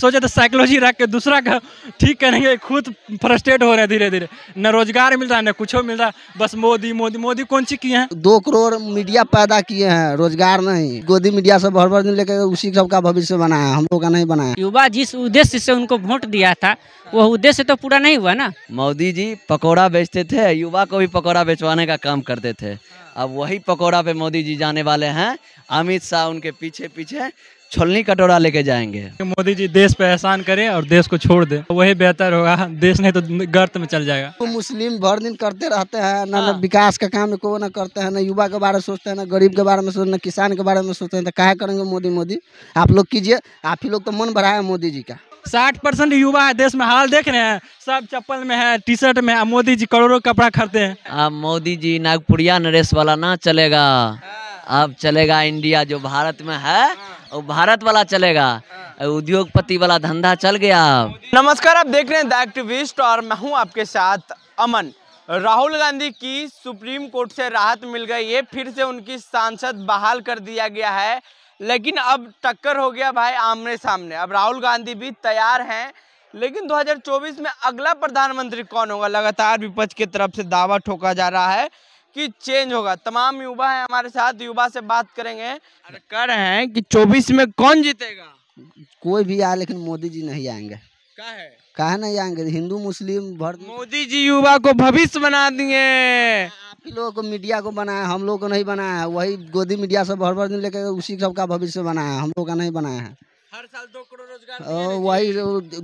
सोचे तो साइकोलॉजी रख के दूसरा का ठीक करेंगे खुद फ्रस्ट्रेट हो रहे धीरे धीरे न रोजगार मिल रहा है न कुछ मिल रहा बस मोदी मोदी मोदी कौन सी किए हैं दो करोड़ मीडिया पैदा किए हैं रोजगार नहीं गोदी मीडिया से भर भर दिन लेकर उसी सबका भविष्य बनाया हम लोग का नहीं बनाया युवा जिस उद्देश्य से उनको वोट दिया था वो उद्देश्य तो पूरा नहीं हुआ ना मोदी जी पकौड़ा बेचते थे युवा को भी पकौड़ा बेचवाने का काम करते थे अब वही पकौड़ा पे मोदी जी जाने वाले हैं अमित शाह उनके पीछे पीछे छोलनी कटोरा लेके जाएंगे मोदी जी देश पे एहसान करे और देश को छोड़ दे वही बेहतर होगा देश नहीं तो गर्त में चल जाएगा तो मुस्लिम भर दिन करते रहते हैं ना विकास का काम को ना करते हैं ना युवा के बारे में सोचते हैं ना गरीब के बारे में सोचते हैं ना किसान के बारे में सोचते हैं तो क्या करेंगे मोदी मोदी आप लोग कीजिए आप ही लोग तो मन भरा है मोदी जी का साठ परसेंट युवा है देश में हाल देख रहे हैं सब चप्पल में है टी शर्ट में मोदी जी करोड़ों कपड़ा खरीदते हैं अब मोदी जी नागपुरिया नरेश वाला ना चलेगा हाँ। अब चलेगा इंडिया जो भारत में है हाँ। और भारत वाला चलेगा हाँ। उद्योगपति वाला धंधा चल गया नमस्कार आप देख रहे हैं एक्टिविस्ट और मैं हूँ आपके साथ अमन राहुल गांधी की सुप्रीम कोर्ट से राहत मिल गई है फिर से उनकी सांसद बहाल कर दिया गया है लेकिन अब टक्कर हो गया भाई आमने सामने अब राहुल गांधी भी तैयार हैं लेकिन 2024 में अगला प्रधानमंत्री कौन होगा लगातार विपक्ष की तरफ से दावा ठोका जा रहा है कि चेंज होगा तमाम युवा है हमारे साथ युवा से बात करेंगे कह रहे हैं कि चौबीस में कौन जीतेगा कोई भी आ लेकिन मोदी जी नहीं आएंगे का है कहा नहीं आएंगे हिंदू मुस्लिम मोदी जी युवा को भविष्य बना दिए आप लोगों को मीडिया को बनाया हम लोग को नहीं बनाया है वही गोदी मीडिया से भर भर दिन लेकर उसी सबका भविष्य बनाया हम लोग का नहीं बनाया है हर साल दो हाँ, वही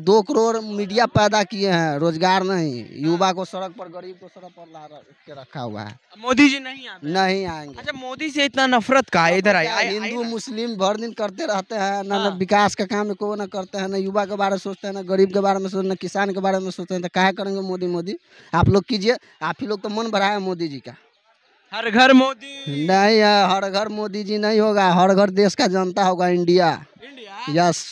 दो करोड़ मीडिया पैदा किए हैं रोजगार नहीं हाँ। युवा को सड़क पर गरीब को सड़क पर ला के रखा हुआ है मोदी जी नहीं आते नहीं आएंगे अच्छा मोदी से इतना नफरत का इधर आए हिंदू मुस्लिम भर दिन करते रहते हैं न हाँ। विकास का काम को न करते हैं न युवा के बारे में सोचते हैं न गरीब के बारे में सोचते हैं किसान के बारे में सोचते हैं तो क्या करेंगे मोदी मोदी आप लोग कीजिए आप ही लोग तो मन भरा है मोदी जी का हर घर मोदी नहीं है हर घर मोदी जी नहीं होगा हर घर देश का जनता होगा इंडिया इंडिया यस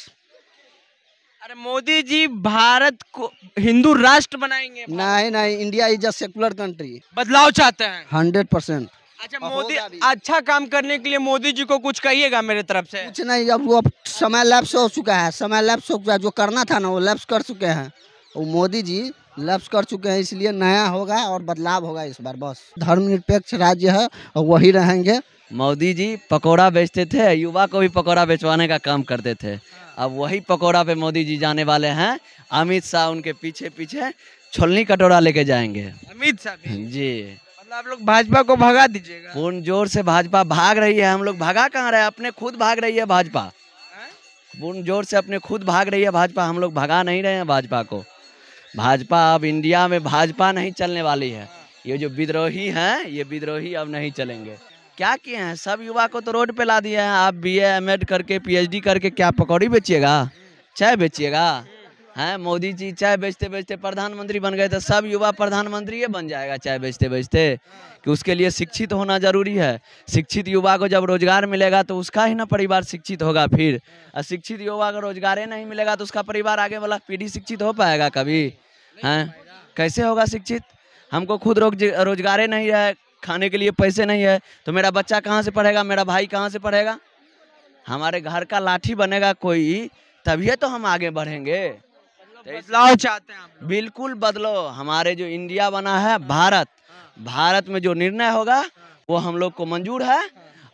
अरे मोदी जी भारत को हिंदू राष्ट्र बनाएंगे नहीं नहीं India is a secular country बदलाव चाहते हैं हंड्रेड परसेंट अच्छा मोदी अच्छा काम करने के लिए मोदी जी को कुछ कहिएगा मेरे तरफ से कुछ नहीं अब वो अब समय लैप्स हो चुका है समय लैप्स हो चुका है जो करना था ना वो लैप्स कर चुके हैं वो मोदी जी लफ्स कर चुके हैं इसलिए नया होगा और बदलाव होगा इस बार बस धर्मनिरपेक्ष राज्य है और वही रहेंगे मोदी जी पकोड़ा बेचते थे युवा को भी पकोड़ा बेचवाने का काम करते थे हाँ। अब वही पकोड़ा पे मोदी जी जाने वाले हैं अमित शाह उनके पीछे पीछे छोलनी कटोरा लेके जाएंगे अमित शाह जी मतलब आप लोग भाजपा को भगा दीजिएगा पूर्ण जोर से भाजपा भाग रही है हम लोग भागा कहाँ रहे अपने खुद भाग रही है भाजपा पूर्ण हाँ? जोर से अपने खुद भाग रही है भाजपा हम लोग भगा नहीं रहे हैं भाजपा को भाजपा अब इंडिया में भाजपा नहीं चलने वाली है ये जो विद्रोही हैं ये विद्रोही अब नहीं चलेंगे क्या किए हैं सब युवा को तो रोड पे ला दिए हैं आप बी एम करके पीएचडी करके क्या पकौड़ी बेचिएगा चाय बेचिएगा हैं मोदी जी चाय बेचते बेचते प्रधानमंत्री बन गए तो सब युवा प्रधानमंत्री ये बन जाएगा चाय बेचते बेचते कि उसके लिए शिक्षित होना जरूरी है शिक्षित युवा को जब रोजगार मिलेगा तो उसका ही ना परिवार शिक्षित होगा फिर अशिक्षित युवा को रोजगार ही नहीं मिलेगा तो उसका परिवार आगे वाला पीढ़ी शिक्षित हो पाएगा कभी हैं कैसे होगा शिक्षित हमको खुद रोज रोजगारे नहीं है खाने के लिए पैसे नहीं है तो मेरा बच्चा कहाँ से पढ़ेगा मेरा भाई कहाँ से पढ़ेगा हमारे घर का लाठी बनेगा कोई तभी तो हम आगे बढ़ेंगे बदलाव चाहते हैं बिल्कुल बदलो हमारे जो इंडिया बना है भारत हाँ। भारत में जो निर्णय होगा वो हम लोग को मंजूर है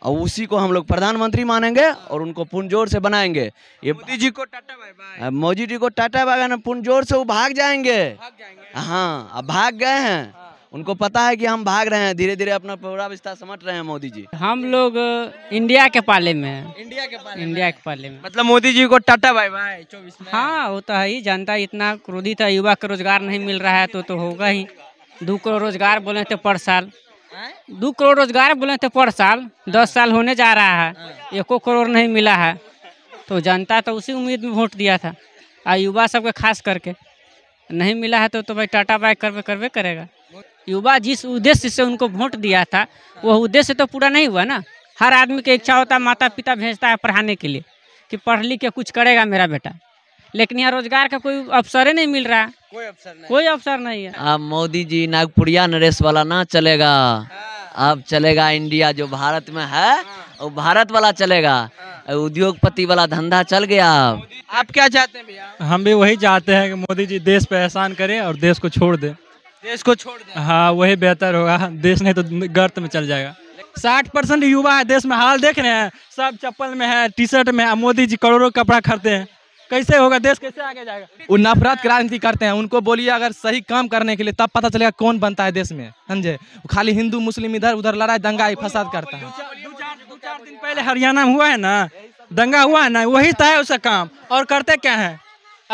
और उसी को हम लोग प्रधानमंत्री मानेंगे और उनको पुनजोर से बनाएंगे ये मोदी जी को tata bye bye Modi ji को टाटा बाय बाय पुनजोर से वो भाग जाएंगे हाँ अब भाग गए हैं हाँ। उनको पता है कि हम भाग रहे हैं धीरे धीरे अपना पूरा विस्तार समझ रहे हैं मोदी जी हम लोग इंडिया के पाले में इंडिया के पाले इंडिया के पाले में मतलब मोदी जी को टाटा बाय बाय चौबीस हाँ वो तो है ही जनता इतना क्रोधित है युवा को रोजगार नहीं मिल रहा है तो तो होगा ही दो करोड़ रोजगार बोले तो पर साल दो करोड़ रोजगार बोले थे पर साल दस हाँ। साल होने जा रहा है हाँ। एको करोड़ नहीं मिला है तो जनता तो उसी उम्मीद में वोट दिया था आ युवा सबके खास करके नहीं मिला है तो तो भाई टाटा बाइक करवे करवे करेगा युवा जिस उद्देश्य से उनको वोट दिया था वह उद्देश्य तो पूरा नहीं हुआ ना हर आदमी की इच्छा होता है माता पिता भेजता है पढ़ाने के लिए कि पढ़ लिख के कुछ करेगा मेरा बेटा लेकिन यहाँ रोजगार का कोई अवसर ही नहीं मिल रहा कोई अवसर नहीं कोई अवसर नहीं है अब मोदी जी नागपुरिया नरेश वाला ना चलेगा हाँ। अब चलेगा इंडिया जो भारत में है हाँ। वो भारत वाला चलेगा हाँ। उद्योगपति वाला धंधा चल गया आप आप क्या चाहते हैं भैया हम भी वही चाहते हैं कि मोदी जी देश पे एहसान करे और देश को छोड़ दे देश को छोड़ दे हाँ वही बेहतर होगा देश नहीं तो गर्त में चल जाएगा साठ परसेंट युवा है देश में हाल देख रहे हैं सब चप्पल में है टी शर्ट में मोदी जी करोड़ों कपड़ा खरीदते हैं कैसे होगा देश कैसे आगे जाएगा वो नफरत क्रांति करते हैं उनको बोलिए अगर सही काम करने के लिए तब पता चलेगा कौन बनता है देश में समझे खाली हिंदू मुस्लिम इधर उधर लड़ाई दंगा ही फसाद करता है दो चार दिन पहले हरियाणा में हुआ है ना दंगा हुआ है ना वही था है उसका काम और करते क्या है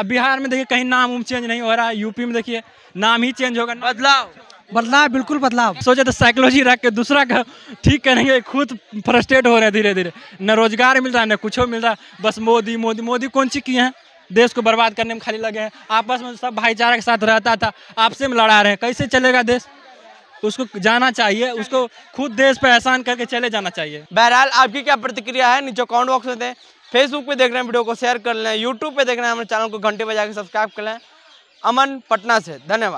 अब बिहार में देखिए कहीं नाम उम चेंज नहीं हो रहा है यूपी में देखिए नाम ही चेंज होगा बदलाव बदलाव बिल्कुल बदलाव सोचे तो साइकोलॉजी रख के दूसरा का ठीक करेंगे खुद फ्रस्ट्रेट हो रहे हैं धीरे धीरे न रोजगार मिल रहा है न कुछ मिल रहा बस मोदी मोदी मोदी कौन सी किए हैं देश को बर्बाद करने में खाली लगे हैं आपस में सब भाईचारा के साथ रहता था आपसे में लड़ा रहे हैं कैसे चलेगा देश उसको जाना चाहिए उसको खुद देश पर एहसान करके चले जाना चाहिए बहरहाल आपकी क्या प्रतिक्रिया है नीचे कॉमेंट बॉक्स में दें फेसबुक पे देख रहे हैं वीडियो को शेयर कर लें यूट्यूब पे देख रहे हैं हमारे चैनल को घंटे बजा के सब्सक्राइब कर लें अमन पटना से धन्यवाद